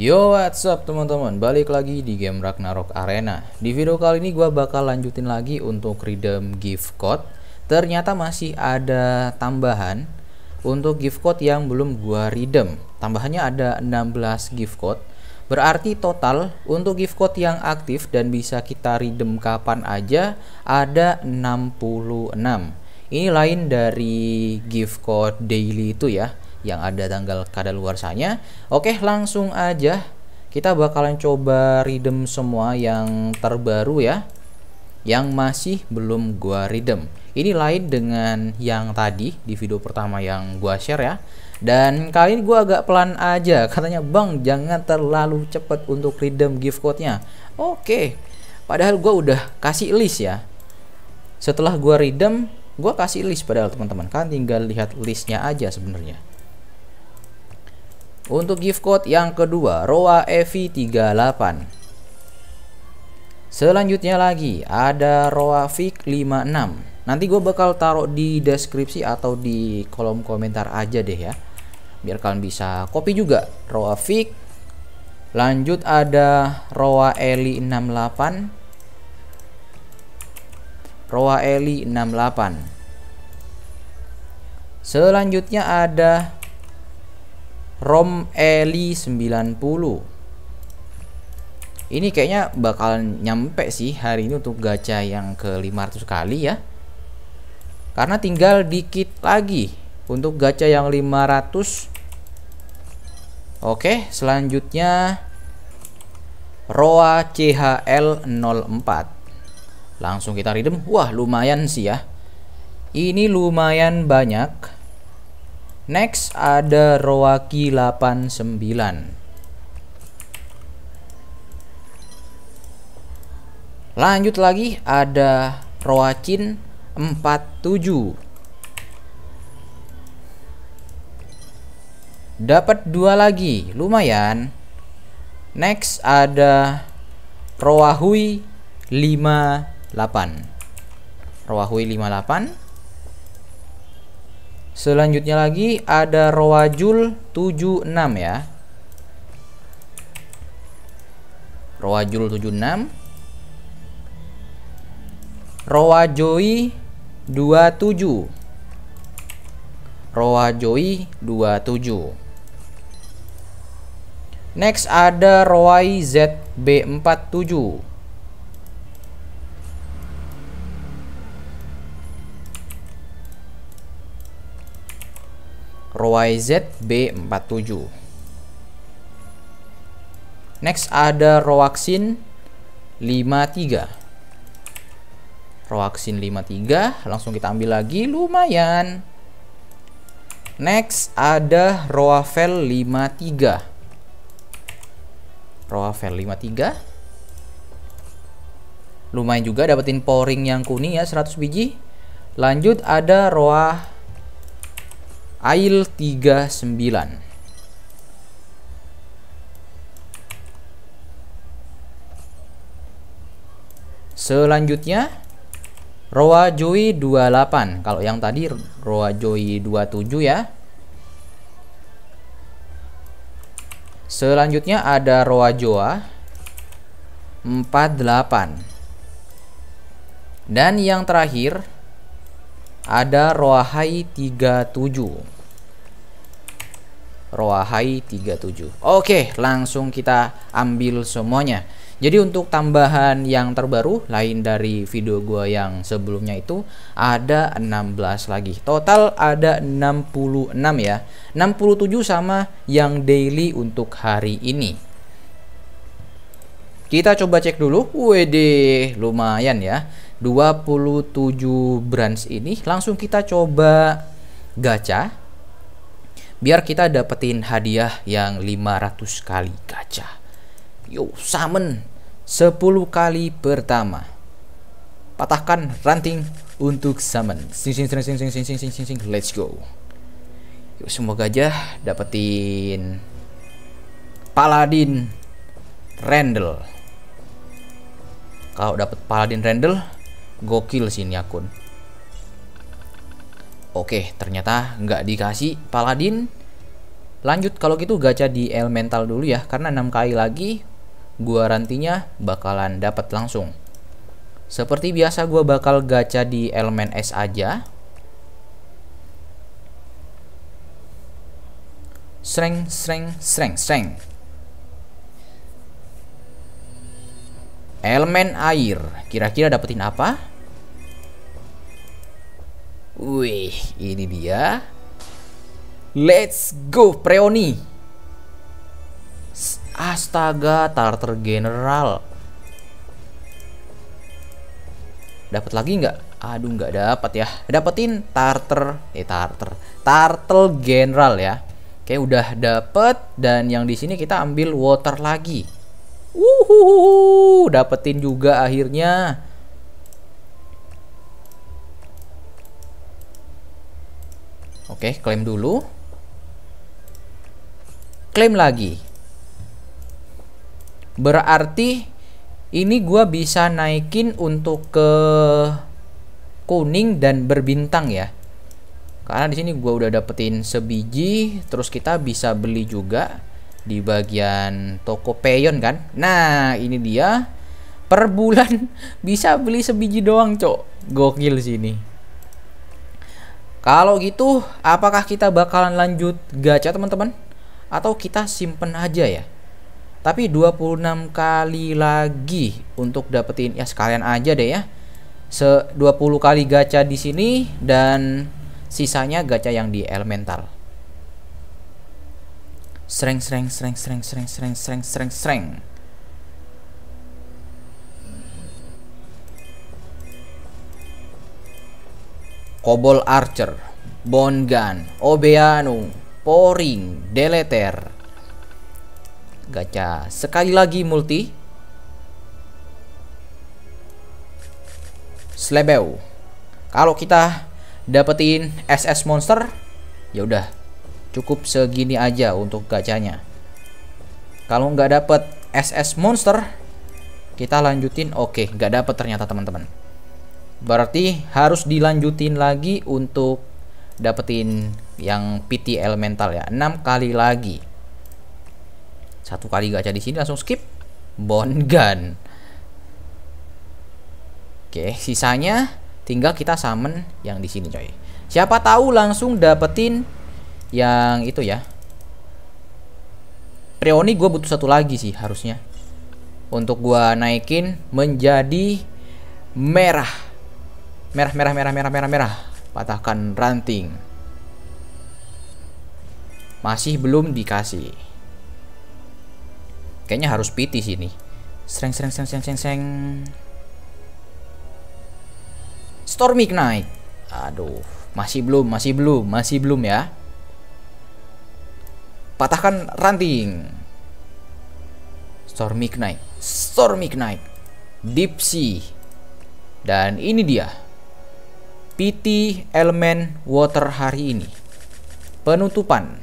Yo what's up teman-teman, balik lagi di game Ragnarok Arena Di video kali ini gue bakal lanjutin lagi untuk redeem gift code Ternyata masih ada tambahan untuk gift code yang belum gue redeem Tambahannya ada 16 gift code Berarti total untuk gift code yang aktif dan bisa kita redeem kapan aja ada 66 Ini lain dari gift code daily itu ya yang ada tanggal kadaluarsanya. Oke, langsung aja kita bakalan coba redeem semua yang terbaru ya yang masih belum gua redeem. Ini lain dengan yang tadi di video pertama yang gua share ya. Dan kali ini gua agak pelan aja. Katanya, "Bang, jangan terlalu cepat untuk redeem gift code-nya." Oke. Padahal gua udah kasih list ya. Setelah gua redeem, gua kasih list padahal teman-teman. Kan tinggal lihat listnya aja sebenarnya. Untuk gift code yang kedua, Roa EV38. Selanjutnya lagi ada Roa Vic 56. Nanti gue bakal taruh di deskripsi atau di kolom komentar aja deh ya. Biar kalian bisa copy juga Roa Vic. Lanjut ada Roa Eli 68. Roa Eli 68. Selanjutnya ada ROM Eli 90 ini kayaknya bakal nyampe sih hari ini untuk gacha yang ke 500 kali ya karena tinggal dikit lagi untuk gacha yang 500 oke selanjutnya ROA CHL 04 langsung kita redeem wah lumayan sih ya ini lumayan banyak Next ada Rowaki 89. Lanjut lagi ada Roacin 47. Dapat dua lagi, lumayan. Next ada Roahui 58. Roahui 58. Selanjutnya lagi ada Rawajul 76 ya. Rawajul 76. Rawajoi 27. Rawajoi 27. Next ada Rawai ZB47. ROYZ B47 next ada Roaxin 53 Roaxin 53 langsung kita ambil lagi lumayan next ada Roavel 53 Roavel 53 lumayan juga dapetin pouring yang kuning ya 100 biji lanjut ada Roa ail 39 selanjutnya roa joy 28 kalau yang tadi roa joy 27 ya selanjutnya ada roa joa 48 dan yang terakhir ada Roahai 37 Roahai 37 Oke langsung kita ambil semuanya jadi untuk tambahan yang terbaru lain dari video gua yang sebelumnya itu ada 16 lagi. Total ada 66 ya. 67 sama yang daily untuk hari ini. Kita coba cek dulu. WD lumayan ya. 27 branch ini langsung kita coba gacha biar kita dapetin hadiah yang 500 kali gacha yo summon 10 kali pertama patahkan ranting untuk summon sing sing sing sing sing sing sing sing sing let's go yo, semoga aja dapetin paladin Randall kalau dapat paladin Randall gokil sih ini akun oke ternyata nggak dikasih paladin lanjut kalau gitu gacha di elemental dulu ya karena 6 kali lagi gua rantinya bakalan dapat langsung seperti biasa gua bakal gacha di elemen S aja Sreng, sreng, sreng, sreng. elemen air. Kira-kira dapetin apa? Wih, ini dia. Let's go, Preoni. Astaga, Tartar General. Dapat lagi nggak? Aduh, nggak dapat ya. Dapetin Tartar, eh Tartar, Tartel General ya. Oke, udah dapet dan yang di sini kita ambil water lagi. Uhuhu, dapetin juga akhirnya. Oke, klaim dulu. Klaim lagi. Berarti ini gua bisa naikin untuk ke kuning dan berbintang ya. Karena di sini gua udah dapetin sebiji, terus kita bisa beli juga di bagian toko peyon kan. Nah, ini dia. Per bulan bisa beli sebiji doang, Cok. Gokil sih ini. Kalau gitu, apakah kita bakalan lanjut gacha teman-teman? Atau kita simpen aja ya? Tapi 26 kali lagi untuk dapetin ya sekalian aja deh ya. Se 20 kali gacha di sini dan sisanya gacha yang di elemental. Sreng sreng sreng sreng sreng sreng sreng sreng sreng. Kobol Archer, Bongan, Obeanu, Poring, Deleter. Gacha. Sekali lagi multi. Slebeu. Kalau kita dapetin SS monster, ya udah cukup segini aja untuk gacanya. Kalau nggak dapet SS monster, kita lanjutin. Oke, nggak dapet ternyata teman-teman berarti harus dilanjutin lagi untuk dapetin yang PT elemental ya 6 kali lagi satu kali gacha di sini langsung skip bond gun oke sisanya tinggal kita summon yang di sini coy siapa tahu langsung dapetin yang itu ya Prioni gue butuh satu lagi sih harusnya untuk gue naikin menjadi merah Merah, merah, merah, merah, merah, merah. Patahkan ranting. Masih belum dikasih. Kayaknya harus piti sini. sereng sereng sereng sereng sereng. Stormy Knight. Aduh, masih belum, masih belum, masih belum ya. Patahkan ranting. Stormy Knight. Stormy Knight. Deep Sea. Dan ini dia PT Element Water hari ini. Penutupan.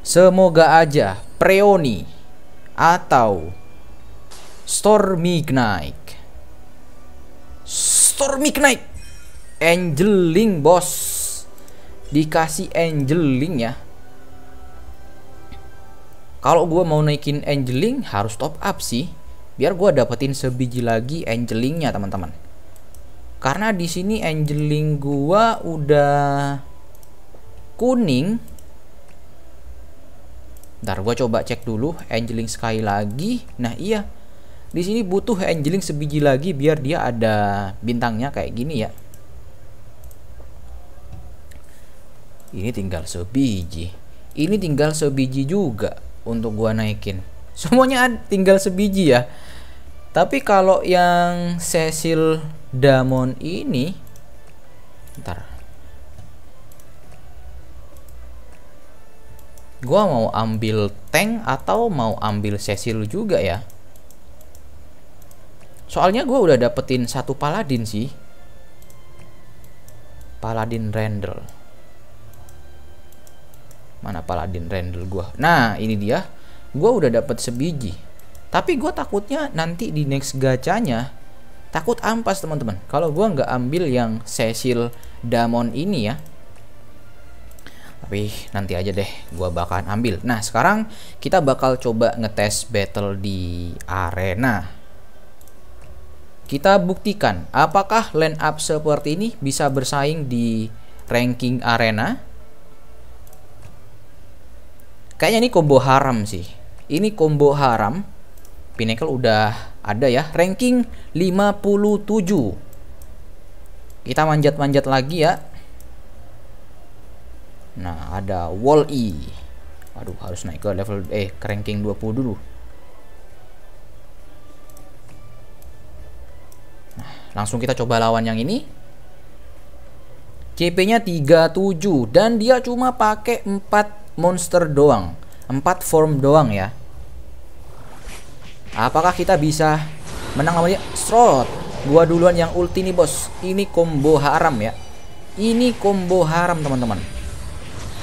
Semoga aja Preoni atau Stormy Knight. Stormy Knight. Angeling bos. Dikasih angeling ya. Kalau gue mau naikin angeling harus top up sih. Biar gue dapetin sebiji lagi angelingnya teman-teman karena di sini angeling gua udah kuning ntar gua coba cek dulu angeling sekali lagi nah iya di sini butuh angeling sebiji lagi biar dia ada bintangnya kayak gini ya ini tinggal sebiji ini tinggal sebiji juga untuk gua naikin semuanya tinggal sebiji ya tapi kalau yang Cecil Damon ini ntar gua mau ambil tank atau mau ambil Cecil juga ya soalnya gua udah dapetin satu paladin sih paladin Randall mana paladin Randall gua nah ini dia gua udah dapet sebiji tapi gue takutnya nanti di next gacanya takut ampas teman-teman kalau gua nggak ambil yang Cecil Damon ini ya tapi nanti aja deh gua bakalan ambil nah sekarang kita bakal coba ngetes battle di arena kita buktikan apakah land up seperti ini bisa bersaing di ranking arena kayaknya ini combo haram sih ini combo haram Pinnacle udah ada ya ranking 57 kita manjat-manjat lagi ya nah ada wall E aduh harus naik ke level eh ke ranking 20 dulu nah langsung kita coba lawan yang ini CP nya 37 dan dia cuma pakai 4 monster doang 4 form doang ya Apakah kita bisa menang namanya? dia? Strot. Gua duluan yang ulti nih, Bos. Ini combo haram ya. Ini combo haram, teman-teman.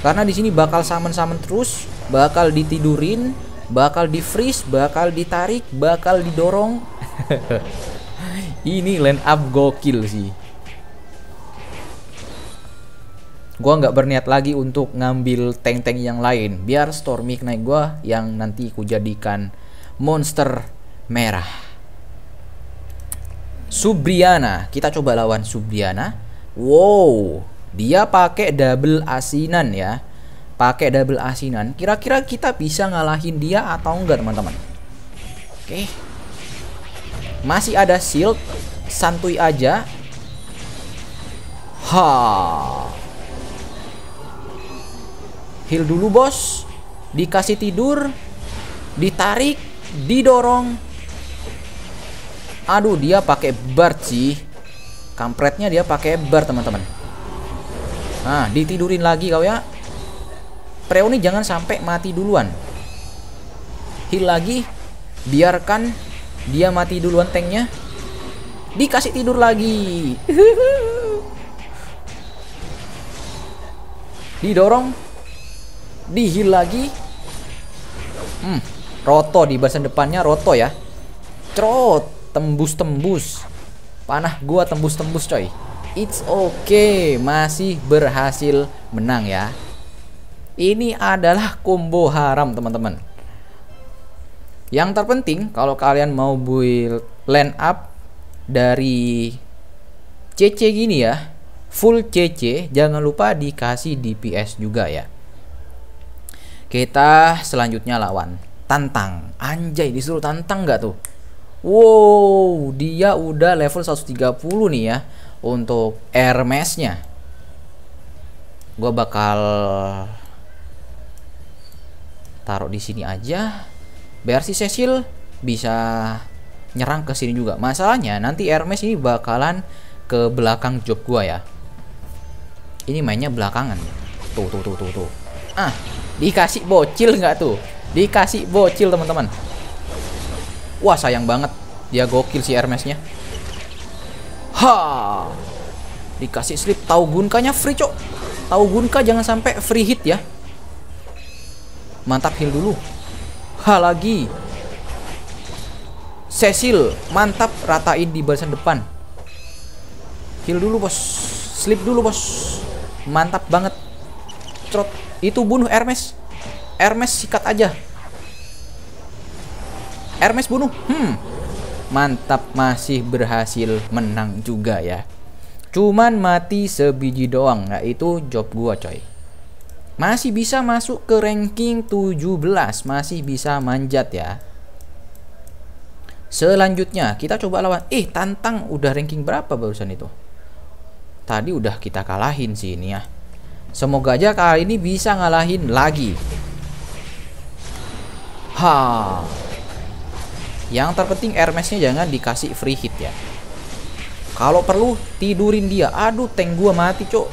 Karena di sini bakal summon-summon terus, bakal ditidurin, bakal di-freeze, bakal ditarik, bakal didorong. ini land up gokil sih. Gua nggak berniat lagi untuk ngambil tank-tank yang lain. Biar Stormy naik gua yang nanti ku jadikan monster merah. Subriana, kita coba lawan Subriana. Wow, dia pakai double asinan ya. Pakai double asinan. Kira-kira kita bisa ngalahin dia atau enggak, teman-teman? Oke. Masih ada shield. Santuy aja. Ha. Heal dulu, Bos. Dikasih tidur. Ditarik didorong aduh dia pakai bar sih kampretnya dia pakai bar teman-teman nah ditidurin lagi kau ya Preo ini jangan sampai mati duluan heal lagi biarkan dia mati duluan tanknya dikasih tidur lagi didorong dihil lagi hmm Roto di barisan depannya Roto ya. Trot, tembus-tembus. Panah gua tembus-tembus coy. It's okay, masih berhasil menang ya. Ini adalah combo haram teman-teman. Yang terpenting kalau kalian mau build land up dari CC gini ya, full CC jangan lupa dikasih DPS juga ya. Kita selanjutnya lawan tantang anjay disuruh tantang nggak tuh wow dia udah level 130 nih ya untuk Hermes-nya gue bakal taruh di sini aja biar si Cecil bisa nyerang ke sini juga masalahnya nanti Hermes ini bakalan ke belakang job gua ya ini mainnya belakangan tuh tuh tuh tuh tuh ah dikasih bocil nggak tuh Dikasih bocil teman-teman. Wah sayang banget. Dia gokil si Hermesnya. Ha. Dikasih slip tahu gunkanya free cok. Tahu gunka jangan sampai free hit ya. Mantap heal dulu. Ha lagi. Cecil mantap ratain di barisan depan. Heal dulu bos. Slip dulu bos. Mantap banget. Trot. Itu bunuh Hermes. Hermes sikat aja. Hermes bunuh. Hmm. Mantap masih berhasil menang juga ya. Cuman mati sebiji doang. Nah, itu job gua, coy. Masih bisa masuk ke ranking 17, masih bisa manjat ya. Selanjutnya kita coba lawan eh tantang udah ranking berapa barusan itu? Tadi udah kita kalahin sih ini ya. Semoga aja kali ini bisa ngalahin lagi. Ha. Yang terpenting Hermesnya jangan dikasih free hit ya. Kalau perlu tidurin dia. Aduh, tank gua mati, Cok.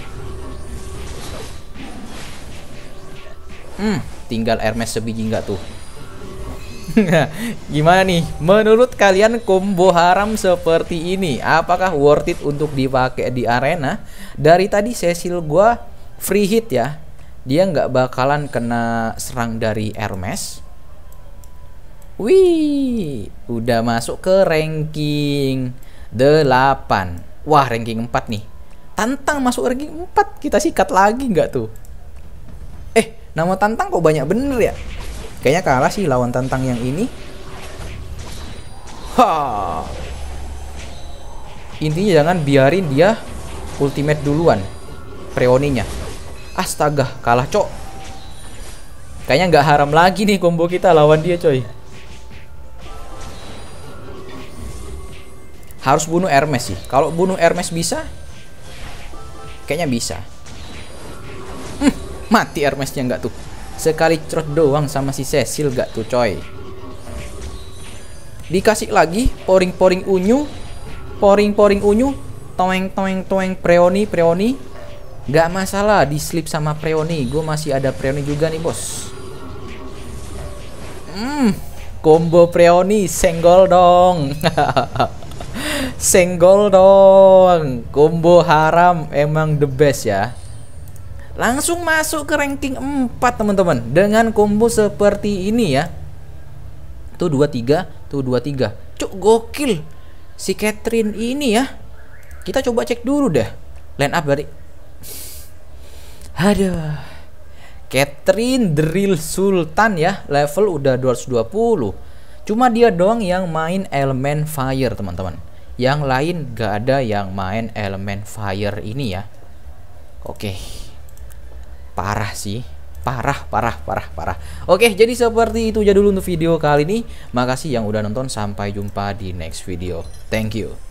Hmm, tinggal Hermes sebiji nggak tuh. Gimana nih? Menurut kalian combo haram seperti ini apakah worth it untuk dipakai di arena? Dari tadi Cecil gua free hit ya. Dia nggak bakalan kena serang dari Hermes. Wih, udah masuk ke ranking 8. Wah, ranking 4 nih. Tantang masuk ranking 4, kita sikat lagi nggak tuh? Eh, nama Tantang kok banyak bener ya? Kayaknya kalah sih lawan Tantang yang ini. Ha. Intinya jangan biarin dia ultimate duluan. Preoninya. Astaga, kalah cok. Kayaknya nggak haram lagi nih combo kita lawan dia coy. harus bunuh Hermes sih. Kalau bunuh Hermes bisa, kayaknya bisa. Hm, mati Hermesnya nggak tuh? Sekali cerut doang sama si Cecil nggak tuh coy? Dikasih lagi poring-poring unyu, poring-poring unyu, toeng-toeng-toeng preoni preoni. Gak masalah di slip sama preoni, gue masih ada preoni juga nih bos. Hmm, combo preoni senggol dong. Senggol dong. Combo haram emang the best ya. Langsung masuk ke ranking 4 teman-teman dengan combo seperti ini ya. Tuh 23, tuh 23. Cuk gokil. Si Catherine ini ya. Kita coba cek dulu deh. Line up dari Aduh. Catherine Drill Sultan ya, level udah 220. Cuma dia doang yang main elemen fire, teman-teman yang lain gak ada yang main elemen fire ini ya oke parah sih parah parah parah parah oke jadi seperti itu aja dulu untuk video kali ini makasih yang udah nonton sampai jumpa di next video thank you